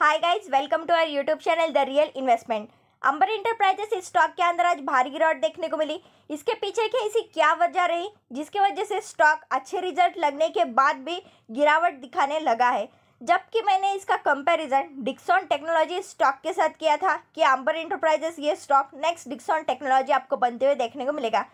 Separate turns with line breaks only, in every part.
high guys welcome to our YouTube channel the real investment Amber Enterprises इस stock के अंदर आज भारी गिरावट देखने को मिली इसके पीछे की ऐसी क्या वजह रही जिसके वजह से स्टॉक अच्छे रिजल्ट लगने के बाद भी गिरावट दिखाने लगा है जबकि मैंने इसका कंपैरिजन डिक्सॉन टेक्नोलॉजी स्टॉक के साथ किया था कि अंबर इंटरप्राइजेस ये स्टॉक नेक्स्ट डिक्सॉन टेक्नोलॉजी आपको बनते हुए देखने को मिलेगा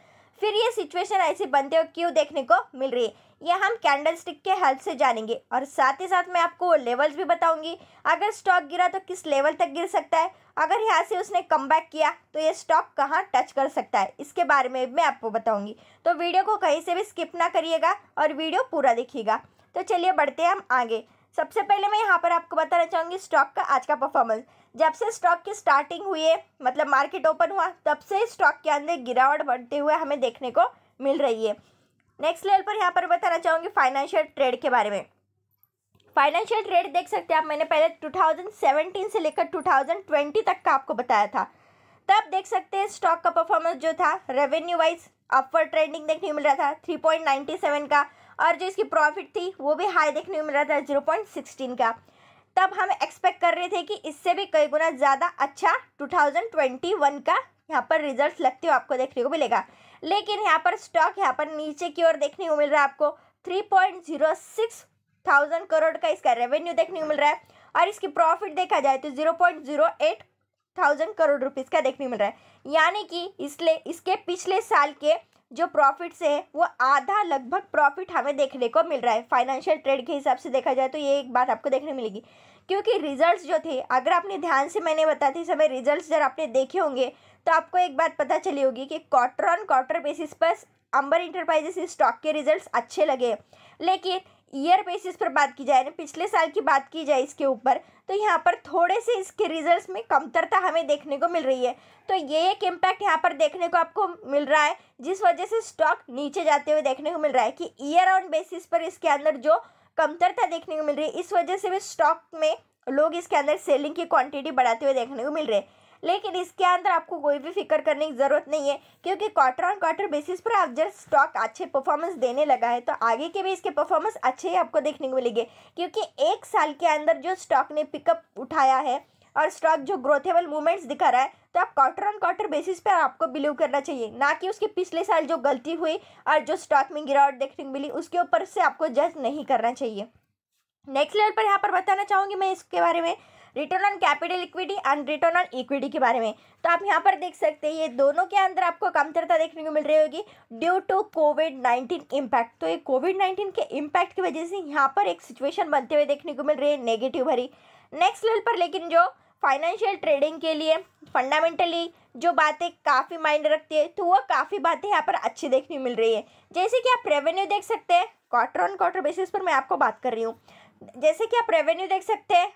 फिर ये सिचुएशन ऐसी बनते हुए क्यों देखने को मिल रही है यह हम कैंडल स्टिक के हेल्प से जानेंगे और साथ ही साथ मैं आपको लेवल्स भी बताऊंगी अगर स्टॉक गिरा तो किस लेवल तक गिर सकता है अगर यहाँ से उसने कम किया तो ये स्टॉक कहाँ टच कर सकता है इसके बारे में मैं आपको बताऊंगी तो वीडियो को कहीं से भी स्किप ना करिएगा और वीडियो पूरा देखिएगा तो चलिए बढ़ते हैं हम आगे सबसे पहले मैं यहाँ पर आपको बताना चाहूँगी स्टॉक का आज का परफॉर्मेंस जब से स्टॉक की स्टार्टिंग हुई है मतलब मार्केट ओपन हुआ तब से स्टॉक के अंदर गिरावट बढ़ते हुए हमें देखने को मिल रही है नेक्स्ट लेवल पर यहाँ पर बताना चाहूँगी फाइनेंशियल ट्रेड के बारे में फाइनेंशियल ट्रेड देख सकते हैं आप मैंने पहले 2017 से लेकर 2020 तक का आपको बताया था तब देख सकते हैं स्टॉक का परफॉर्मेंस जो था रेवेन्यू वाइज अपवर ट्रेंडिंग देखने को मिल रहा था 3.97 का और जो इसकी प्रॉफिट थी वो भी हाई देखने को मिल रहा था 0.16 का तब हम एक्सपेक्ट कर रहे थे कि इससे भी कई गुना ज़्यादा अच्छा 2021 का यहाँ पर रिजल्ट लगते हुए आपको देखने को मिलेगा लेकिन यहाँ पर स्टॉक यहाँ पर नीचे की ओर देखने को मिल रहा है आपको three point zero six thousand crore का इसका रेवेन्यू देखने को मिल रहा है और इसकी प्रॉफिट देखा जाए तो zero point zero eight thousand crore rupees का देखने को मिल रहा है यानी कि इसलिए इसके पिछले साल के जो प्रॉफिट्स से वो आधा लगभग प्रॉफिट हमें देखने को मिल रहा है फाइनेंशियल ट्रेड के हिसाब से देखा जाए तो ये एक बात आपको देखने मिलेगी क्योंकि रिजल्ट्स जो थे अगर आपने ध्यान से मैंने बताते समय रिजल्ट्स जब आपने देखे होंगे तो आपको एक बात पता चली होगी कि क्वार्टर ऑन क्वार्टर बेसिस पर अंबर इंटरप्राइजेस स्टॉक के रिजल्ट्स अच्छे लगे लेकिन ईयर बेसिस पर बात की जाए पिछले साल की बात की जाए इसके ऊपर तो यहाँ पर थोड़े से इसके रिजल्ट्स में कमतरता हमें देखने को मिल रही है तो ये एक इम्पैक्ट यहाँ पर देखने को आपको मिल रहा है जिस वजह से स्टॉक नीचे जाते हुए देखने को मिल रहा है कि ईयर ऑन बेसिस पर इसके अंदर जो कमतरता देखने को मिल रही है इस वजह से भी स्टॉक में लोग इसके अंदर सेलिंग की क्वांटिटी बढ़ाते हुए देखने को मिल रहे हैं लेकिन इसके अंदर आपको कोई भी फिक्र करने की ज़रूरत नहीं है क्योंकि क्वार्टर ऑन क्वार्टर बेसिस पर आप जब स्टॉक अच्छे परफॉर्मेंस देने लगा है तो आगे के भी इसके परफॉर्मेंस अच्छे ही आपको देखने को मिलेंगे क्योंकि एक साल के अंदर जो स्टॉक ने पिकअप उठाया है और स्टॉक जो ग्रोथेबल मूवमेंट्स दिखा रहा है तो आप क्वार्टर ऑन क्वार्टर बेसिस पर आपको बिलीव करना चाहिए ना कि उसके पिछले साल जो गलती हुई और जो स्टॉक में गिरावट देखने को मिली उसके ऊपर से आपको जज नहीं करना चाहिए नेक्स्ट लेवल पर यहाँ पर बताना चाहूँगी मैं इसके बारे में return on capital equity and return on equity के बारे में तो आप यहाँ पर देख सकते हैं ये दोनों के अंदर आपको कमतरता देखने को मिल रही होगी due to COVID nineteen impact तो ये कोविड नाइन्टीन के इम्पैक्ट की वजह से यहाँ पर एक सिचुएशन बनते हुए देखने को मिल रही है नेगेटिव भरी नेक्स्ट लेवल पर लेकिन जो फाइनेंशियल ट्रेडिंग के लिए फंडामेंटली जो बातें काफ़ी माइंड रखती है तो वह काफ़ी बातें यहाँ पर अच्छी देखने मिल रही है जैसे कि आप रेवेन्यू देख सकते हैं क्वार्टर ऑन क्वार्टर बेसिस पर मैं आपको बात कर रही हूँ जैसे कि आप रेवेन्यू देख सकते हैं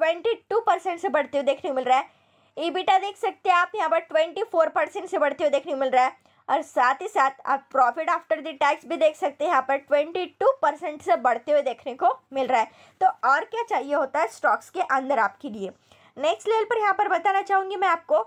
ट्वेंटी टू परसेंट से बढ़ते हुए देखने को मिल रहा है ईबिटा देख सकते हैं आप यहाँ पर ट्वेंटी फोर परसेंट से बढ़ते हुए देखने को मिल रहा है और साथ ही साथ आप प्रॉफिट आफ्टर द टैक्स भी देख सकते हैं यहाँ पर ट्वेंटी टू परसेंट से बढ़ते हुए देखने को मिल रहा है तो और क्या चाहिए होता है स्टॉक्स के अंदर आपके लिए नेक्स्ट लेवल पर यहाँ पर बताना चाहूँगी मैं आपको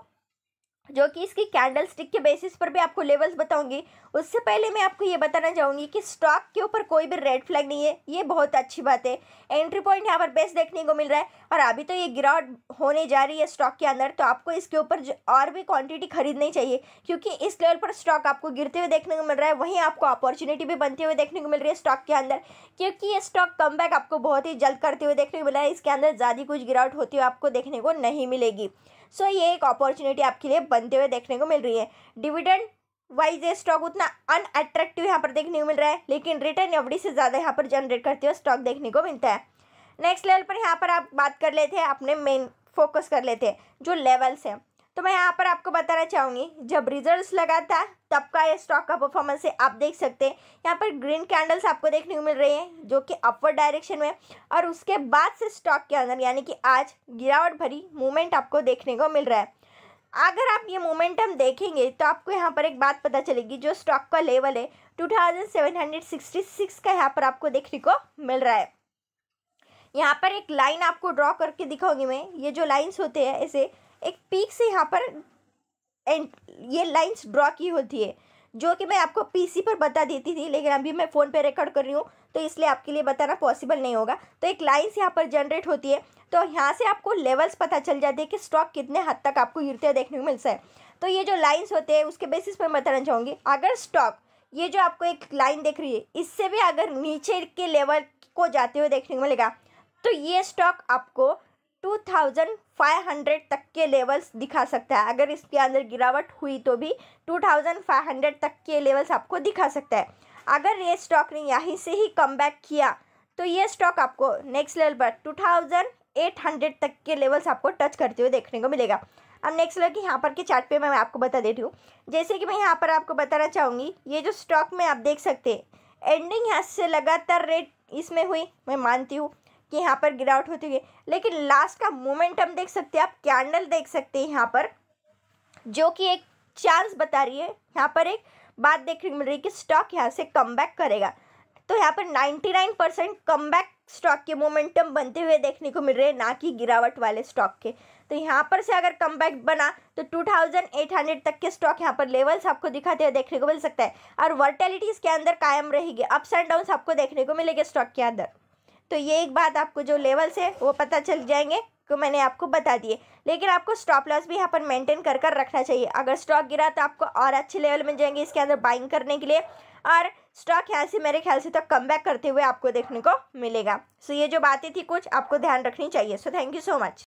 जो कि इसकी कैंडल स्टिक के बेसिस पर भी आपको लेवल्स बताऊंगी उससे पहले मैं आपको ये बताना चाहूँगी कि स्टॉक के ऊपर कोई भी रेड फ्लैग नहीं है ये बहुत अच्छी बात है एंट्री पॉइंट यहाँ पर बेस्ट देखने को मिल रहा है और अभी तो ये गिरावट होने जा रही है स्टॉक के अंदर तो आपको इसके ऊपर और भी क्वान्टिटी खरीदनी चाहिए क्योंकि इस लेवल पर स्टॉक आपको गिरते हुए देखने को मिल रहा है वहीं आपको अपॉर्चुनिटी भी बनते हुए देखने को मिल रही है स्टॉक के अंदर क्योंकि ये स्टॉक कम आपको बहुत ही जल्द करते हुए देखने को मिल रहा है इसके अंदर ज़्यादा कुछ गिरावट होती हुई आपको देखने को नहीं मिलेगी सो ये एक अपॉर्चुनिटी आपके लिए बनते हुए देखने को मिल रही है डिविडेंड वाइज ये स्टॉक उतना अनअट्रैक्टिव यहाँ पर देखने को मिल रहा है लेकिन रिटर्न एवडी से ज़्यादा यहाँ पर जनरेट करते हुए स्टॉक देखने को मिलता है नेक्स्ट लेवल पर यहाँ पर आप बात कर लेते हैं अपने मेन फोकस कर लेते हैं जो लेवल्स हैं तो मैं यहाँ पर आपको बताना चाहूँगी जब रिजल्ट्स लगा था तब का ये स्टॉक का परफॉर्मेंस है आप देख सकते हैं यहाँ पर ग्रीन कैंडल्स आपको देखने को मिल रही हैं जो कि अपवर्ड डायरेक्शन में और उसके बाद से स्टॉक के अंदर यानी कि आज गिरावट भरी मूवमेंट आपको देखने को मिल रहा है अगर आप ये मोमेंटम देखेंगे तो आपको यहाँ पर एक बात पता चलेगी जो स्टॉक का लेवल है टू का यहाँ पर आपको देखने को मिल रहा है यहाँ पर एक लाइन आपको ड्रॉ करके दिखाऊंगी मैं ये जो लाइंस होते हैं ऐसे एक पीक से यहाँ पर एंड ये लाइंस ड्रॉ की होती है जो कि मैं आपको पीसी पर बता देती थी लेकिन अभी मैं फ़ोन पे रिकॉर्ड कर रही हूँ तो इसलिए आपके लिए बताना पॉसिबल नहीं होगा तो एक लाइंस यहाँ पर जनरेट होती है तो यहाँ से आपको लेवल्स पता चल जाते हैं कि स्टॉक कितने हद तक आपको गिरते देखने को मिलता है तो ये जो लाइन्स होते हैं उसके बेसिस पर बताना चाहूँगी अगर स्टॉक ये जो आपको एक लाइन देख रही है इससे भी अगर नीचे के लेवल को जाते हुए देखने को मिलेगा तो ये स्टॉक आपको टू थाउजेंड फाइव हंड्रेड तक के लेवल्स दिखा सकता है अगर इसके अंदर गिरावट हुई तो भी टू थाउजेंड फाइव हंड्रेड तक के लेवल्स आपको दिखा सकता है अगर ये स्टॉक ने यहीं से ही कम बैक किया तो ये स्टॉक आपको नेक्स्ट लेवल पर टू थाउजेंड एट हंड्रेड तक के लेवल्स आपको टच करते हुए देखने को मिलेगा अब नेक्स्ट लेवल की यहाँ पर के चार्ट पे मैं आपको बता देती हूँ जैसे कि मैं यहाँ पर आपको बताना चाहूँगी ये जो स्टॉक में आप देख सकते हैं एंडिंग यहाँ से लगातार रेट इसमें हुई मैं मानती हूँ कि यहाँ पर गिरावट होती हुई लेकिन लास्ट का मोमेंटम देख सकते हैं आप कैंडल देख सकते हैं यहाँ पर जो कि एक चांस बता रही है यहाँ पर एक बात देखने को मिल रही है कि स्टॉक यहाँ से कम करेगा तो यहाँ पर नाइन परसेंट कम स्टॉक के मोमेंटम बनते हुए देखने को मिल रहे हैं ना कि गिरावट वाले स्टॉक के तो यहाँ पर से अगर कम बना तो 2800 तक के स्टॉक यहाँ पर लेवल्स आपको दिखाते हुए देखने को मिल सकता है और वर्टेलिटीज के अंदर कायम रहेगी अप्स एंड डाउन्स आपको देखने को मिलेगी स्टॉक के अंदर तो ये एक बात आपको जो लेवल्स है वो पता चल जाएंगे को मैंने आपको बता दिए लेकिन आपको स्टॉप लॉस भी यहाँ पर मेंटेन कर कर रखना चाहिए अगर स्टॉक गिरा तो आपको और अच्छे लेवल में जाएंगे इसके अंदर बाइंग करने के लिए और स्टॉक यहाँ से मेरे ख्याल से तो कम बैक करते हुए आपको देखने को मिलेगा सो ये जो बातें थी कुछ आपको ध्यान रखनी चाहिए so thank you so much